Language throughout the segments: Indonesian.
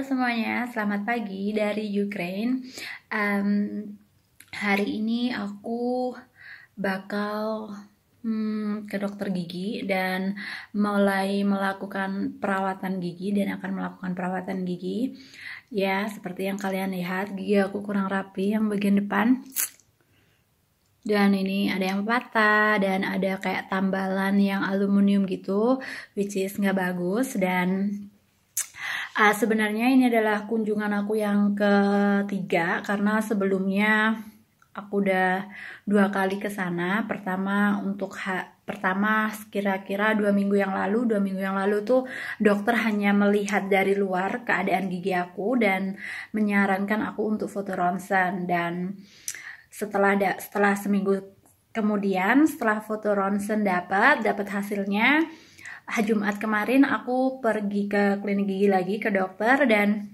semuanya, selamat pagi dari Ukraine. Um, hari ini aku bakal hmm, ke dokter gigi dan mulai melakukan perawatan gigi dan akan melakukan perawatan gigi. Ya, seperti yang kalian lihat, gigi aku kurang rapi yang bagian depan. Dan ini ada yang patah dan ada kayak tambalan yang aluminium gitu, which is nggak bagus dan Uh, sebenarnya ini adalah kunjungan aku yang ketiga karena sebelumnya aku udah dua kali ke sana. Pertama untuk ha pertama kira-kira dua minggu yang lalu dua minggu yang lalu tuh dokter hanya melihat dari luar keadaan gigi aku dan menyarankan aku untuk foto ronsen dan setelah da setelah seminggu kemudian setelah foto ronsen dapat dapat hasilnya Jumat kemarin aku pergi ke klinik gigi lagi ke dokter dan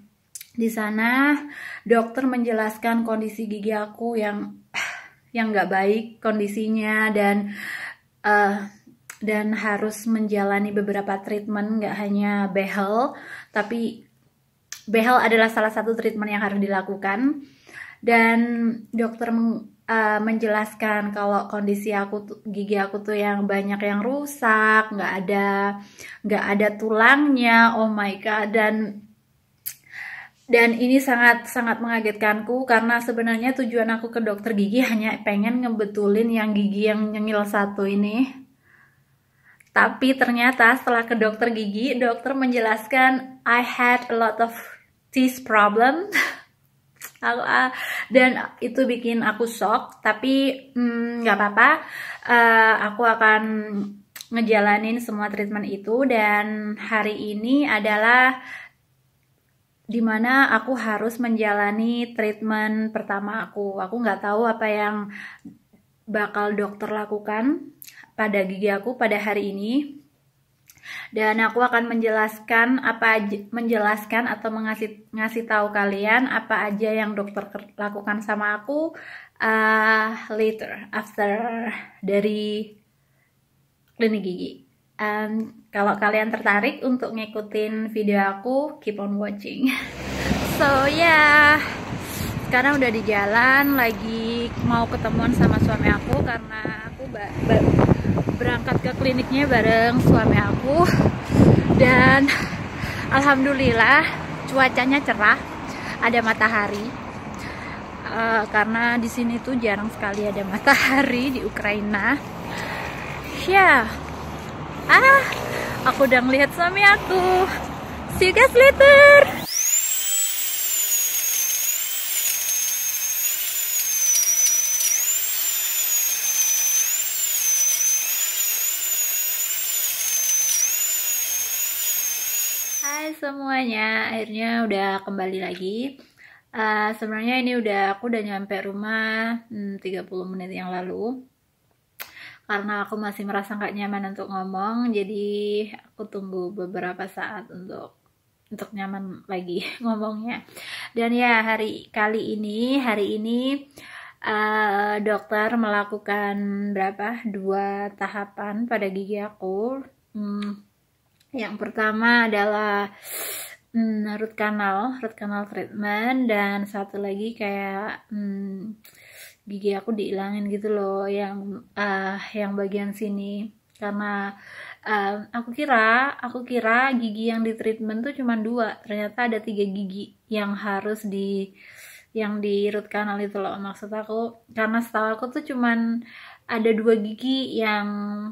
di sana dokter menjelaskan kondisi gigi aku yang yang nggak baik kondisinya dan uh, dan harus menjalani beberapa treatment nggak hanya behel tapi behel adalah salah satu treatment yang harus dilakukan dan dokter uh, menjelaskan kalau kondisi aku gigi aku tuh yang banyak yang rusak nggak ada nggak ada tulangnya oh my god dan dan ini sangat sangat mengagetkanku karena sebenarnya tujuan aku ke dokter gigi hanya pengen ngebetulin yang gigi yang nyengil satu ini. Tapi ternyata setelah ke dokter gigi, dokter menjelaskan I had a lot of teeth problem. halo ah dan itu bikin aku shock tapi mm, nggak hmm, apa-apa uh, aku akan ngejalanin semua treatment itu dan hari ini adalah dimana aku harus menjalani treatment pertama aku aku nggak tahu apa yang bakal dokter lakukan pada gigi aku pada hari ini dan aku akan menjelaskan apa aja, menjelaskan atau mengasih ngasih tahu kalian apa aja yang dokter lakukan sama aku uh, later after dari klinik gigi. Um, kalau kalian tertarik untuk ngikutin video aku, keep on watching. So ya, yeah. sekarang udah di jalan, lagi mau ketemuan sama suami aku karena aku ba, ba berangkat ke kliniknya bareng suami aku dan alhamdulillah cuacanya cerah ada matahari uh, karena di sini tuh jarang sekali ada matahari di Ukraina ya ah aku udah ngelihat suami aku see you guys later semuanya, akhirnya udah kembali lagi. Uh, sebenarnya ini udah aku udah nyampe rumah hmm, 30 menit yang lalu. Karena aku masih merasa nggak nyaman untuk ngomong, jadi aku tunggu beberapa saat untuk untuk nyaman lagi ngomongnya. Dan ya hari kali ini, hari ini uh, dokter melakukan berapa dua tahapan pada gigi aku. Hmm, yang pertama adalah hmm, root canal, root canal treatment dan satu lagi kayak hmm, gigi aku dihilangin gitu loh yang uh, yang bagian sini karena um, aku kira aku kira gigi yang di treatment tuh cuma dua ternyata ada tiga gigi yang harus di yang di root canal itu loh maksud aku karena setahu aku tuh cuman ada dua gigi yang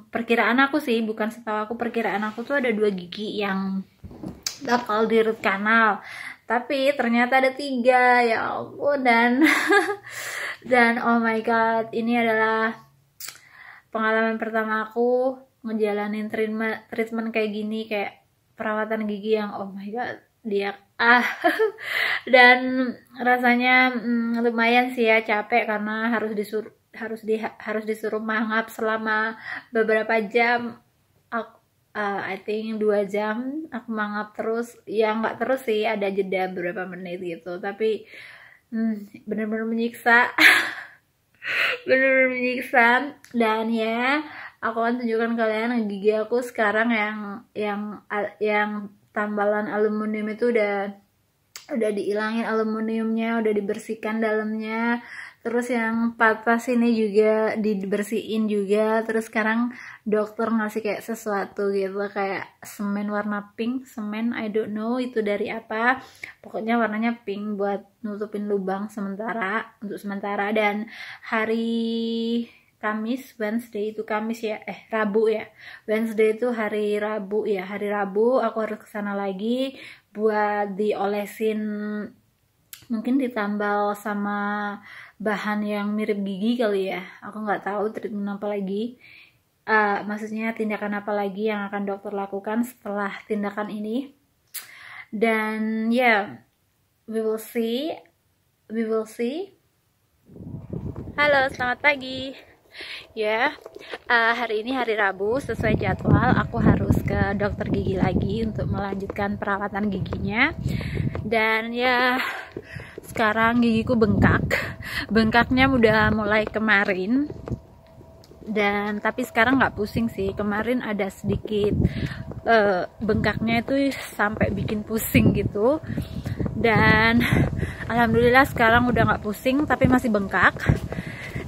perkiraan aku sih bukan setahu aku perkiraan aku tuh ada dua gigi yang bakal di root kanal tapi ternyata ada tiga ya ampun dan dan oh my god ini adalah pengalaman pertama aku ngejalanin treatment treatment kayak gini kayak perawatan gigi yang oh my god dia ah dan rasanya hmm, lumayan sih ya capek karena harus disuruh harus di harus disuruh mangap selama beberapa jam aku uh, eh, I think dua jam aku mangap terus ya nggak terus sih ada jeda beberapa menit gitu tapi hmm, bener-bener menyiksa bener-bener menyiksa dan ya aku akan tunjukkan kalian gigi aku sekarang yang yang yang tambalan aluminium itu udah udah dihilangin aluminiumnya udah dibersihkan dalamnya terus yang patah sini juga dibersihin juga terus sekarang dokter ngasih kayak sesuatu gitu kayak semen warna pink semen I don't know itu dari apa pokoknya warnanya pink buat nutupin lubang sementara untuk sementara dan hari Kamis, Wednesday itu Kamis ya, eh Rabu ya. Wednesday itu hari Rabu ya, hari Rabu aku harus kesana lagi buat diolesin mungkin ditambal sama bahan yang mirip gigi kali ya aku nggak tahu treatment apa lagi uh, maksudnya tindakan apa lagi yang akan dokter lakukan setelah tindakan ini dan ya yeah, we will see we will see halo selamat pagi ya yeah. uh, hari ini hari Rabu sesuai jadwal aku harus ke dokter gigi lagi untuk melanjutkan perawatan giginya dan ya yeah, sekarang gigiku bengkak bengkaknya udah mulai kemarin dan tapi sekarang nggak pusing sih kemarin ada sedikit uh, bengkaknya itu sampai bikin pusing gitu dan alhamdulillah sekarang udah nggak pusing tapi masih bengkak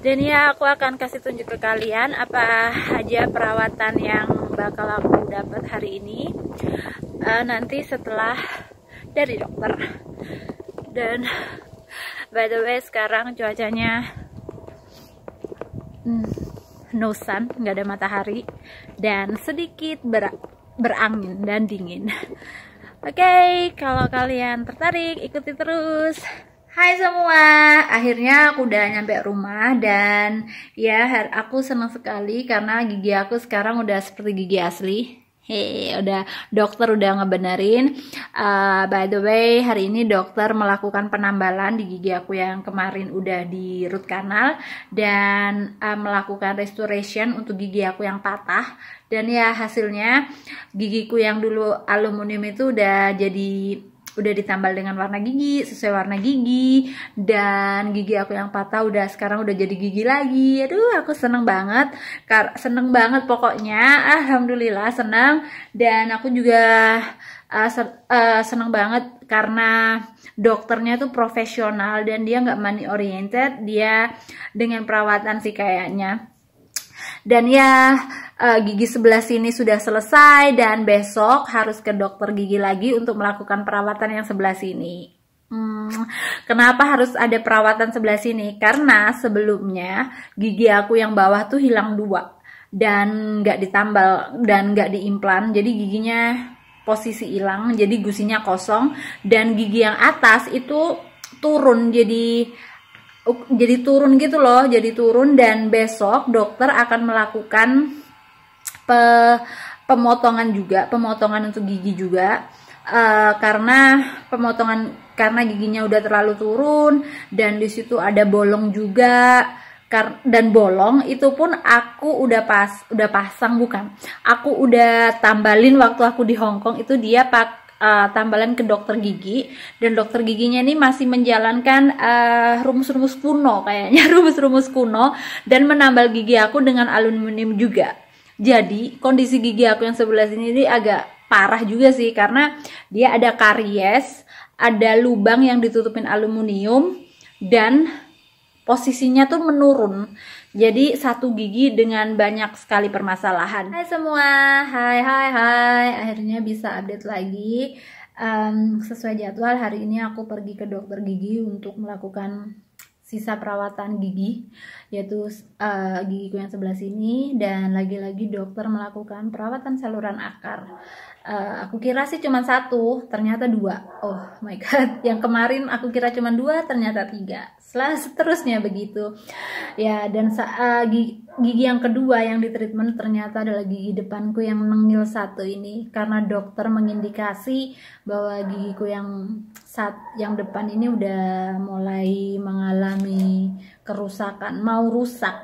dan ya aku akan kasih tunjuk ke kalian apa aja perawatan yang bakal aku dapat hari ini uh, nanti setelah dari dokter dan by the way sekarang cuacanya hmm, no sun nggak ada matahari dan sedikit ber berangin dan dingin oke okay, kalau kalian tertarik ikuti terus Hai semua, akhirnya aku udah nyampe rumah dan ya aku senang sekali karena gigi aku sekarang udah seperti gigi asli Hei, udah dokter udah ngebenerin. Uh, by the way, hari ini dokter melakukan penambalan di gigi aku yang kemarin udah di root canal dan uh, melakukan restoration untuk gigi aku yang patah. Dan ya hasilnya gigiku yang dulu aluminium itu udah jadi udah ditambal dengan warna gigi sesuai warna gigi dan gigi aku yang patah udah sekarang udah jadi gigi lagi aduh aku seneng banget kar seneng banget pokoknya alhamdulillah seneng dan aku juga uh, uh, seneng banget karena dokternya tuh profesional dan dia nggak money oriented dia dengan perawatan sih kayaknya dan ya uh, gigi sebelah sini sudah selesai dan besok harus ke dokter gigi lagi untuk melakukan perawatan yang sebelah sini. Hmm, kenapa harus ada perawatan sebelah sini? Karena sebelumnya gigi aku yang bawah tuh hilang dua dan nggak ditambal dan nggak diimplan, jadi giginya posisi hilang, jadi gusinya kosong dan gigi yang atas itu turun jadi jadi turun gitu loh, jadi turun dan besok dokter akan melakukan pe, pemotongan juga, pemotongan untuk gigi juga. Uh, karena pemotongan karena giginya udah terlalu turun dan disitu ada bolong juga kar dan bolong itu pun aku udah pas udah pasang bukan aku udah tambalin waktu aku di Hongkong itu dia pak uh, tambalan ke dokter gigi dan dokter giginya ini masih menjalankan eh, rumus-rumus uh, kuno kayaknya rumus-rumus kuno dan menambal gigi aku dengan aluminium juga. Jadi kondisi gigi aku yang sebelah sini ini agak parah juga sih karena dia ada karies, ada lubang yang ditutupin aluminium dan posisinya tuh menurun. Jadi satu gigi dengan banyak sekali permasalahan. Hai semua, hai hai hai. Akhirnya bisa update lagi. Um, sesuai jadwal hari ini aku pergi ke dokter gigi untuk melakukan sisa perawatan gigi yaitu uh, gigiku yang sebelah sini dan lagi-lagi dokter melakukan perawatan saluran akar uh, aku kira sih cuma satu ternyata dua oh my god yang kemarin aku kira cuma dua ternyata tiga lah seterusnya begitu ya dan uh, eh, gigi, gigi yang kedua yang di treatment ternyata adalah gigi depanku yang nengil satu ini karena dokter mengindikasi bahwa gigiku yang saat yang depan ini udah mulai mengalami kerusakan mau rusak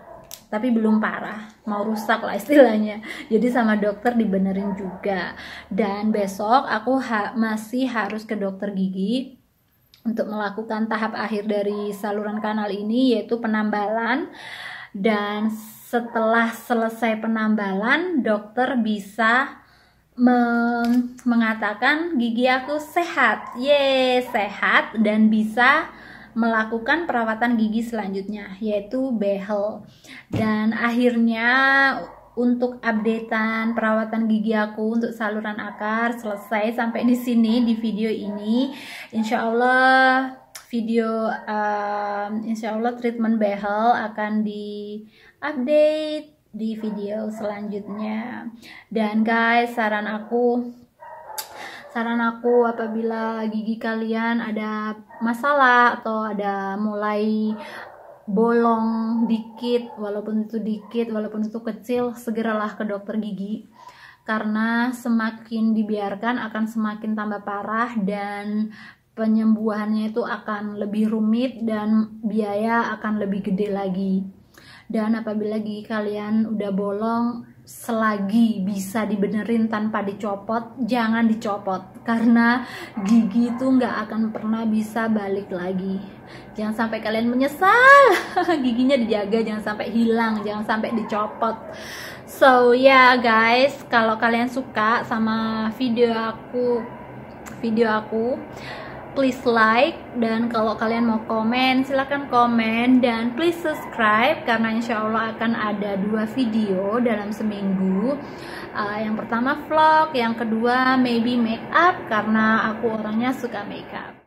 tapi belum parah mau rusak lah istilahnya jadi sama dokter dibenerin juga dan besok aku ha masih harus ke dokter gigi untuk melakukan tahap akhir dari saluran kanal ini yaitu penambalan dan setelah selesai penambalan dokter bisa meng mengatakan gigi aku sehat. Ye, sehat dan bisa melakukan perawatan gigi selanjutnya yaitu behel. Dan akhirnya untuk updatean perawatan gigi aku untuk saluran akar selesai sampai di sini di video ini. Insya Allah video um, insya Allah treatment behel akan di update di video selanjutnya. Dan guys saran aku saran aku apabila gigi kalian ada masalah atau ada mulai bolong dikit, walaupun itu dikit, walaupun itu kecil, segeralah ke dokter gigi karena semakin dibiarkan akan semakin tambah parah dan penyembuhannya itu akan lebih rumit dan biaya akan lebih gede lagi. Dan apabila gigi kalian udah bolong, selagi bisa dibenerin tanpa dicopot jangan dicopot karena gigi itu nggak akan pernah bisa balik lagi jangan sampai kalian menyesal giginya dijaga jangan sampai hilang jangan sampai dicopot so ya yeah, guys kalau kalian suka sama video aku video aku please like dan kalau kalian mau komen silahkan komen dan please subscribe karena insya Allah akan ada dua video dalam seminggu uh, yang pertama vlog yang kedua maybe make up karena aku orangnya suka make up